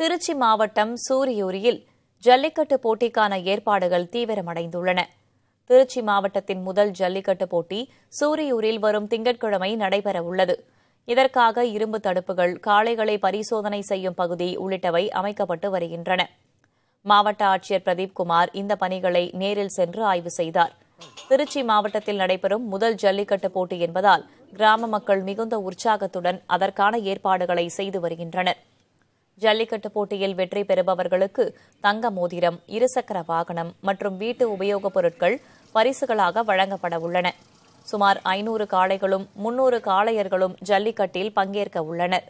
திருச்சி மாவட்டம் சூரியூரில் ஜல்லிக்கட்டு போட்டிக்கான ஏற்பாடுகள் தீவிரமடைந்துள்ளன திருச்சி மாவட்டத்தின் முதல் ஜல்லிக்கட்டு போட்டி சூரியூரில் வரும் திங்கட்கிழமை நடைபெறவுள்ளது இதற்காக இரும்பு தடுப்புகள் காளைகளை பரிசோதனை செய்யும் பகுதி உள்ளிட்டவை அமைக்கப்பட்டு வருகின்றன மாவட்ட ஆட்சியர் பிரதீப்குமார் இந்த பணிகளை நேரில் சென்று ஆய்வு செய்தார் திருச்சி மாவட்டத்தில் நடைபெறும் முதல் ஜல்லிக்கட்டு போட்டி என்பதால் கிராம மக்கள் மிகுந்த உற்சாகத்துடன் அதற்கான ஏற்பாடுகளை செய்து வருகின்றனா் ஜல்லிக்கட்டு போட்டியில் வெற்றி பெறுபவர்களுக்கு தங்க மோதிரம் இருசக்கர வாகனம் மற்றும் வீட்டு உபயோகப் பொருட்கள் பரிசுகளாக வழங்கப்பட உள்ளன சுமார் ஐநூறு காளைகளும் முன்னூறு காளையர்களும் ஜல்லிக்கட்டில் பங்கேற்க உள்ளனா்